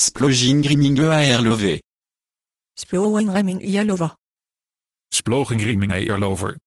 Splogingriming Eierlove. Sploengriming Eierlover. Splogingriming Eierlover.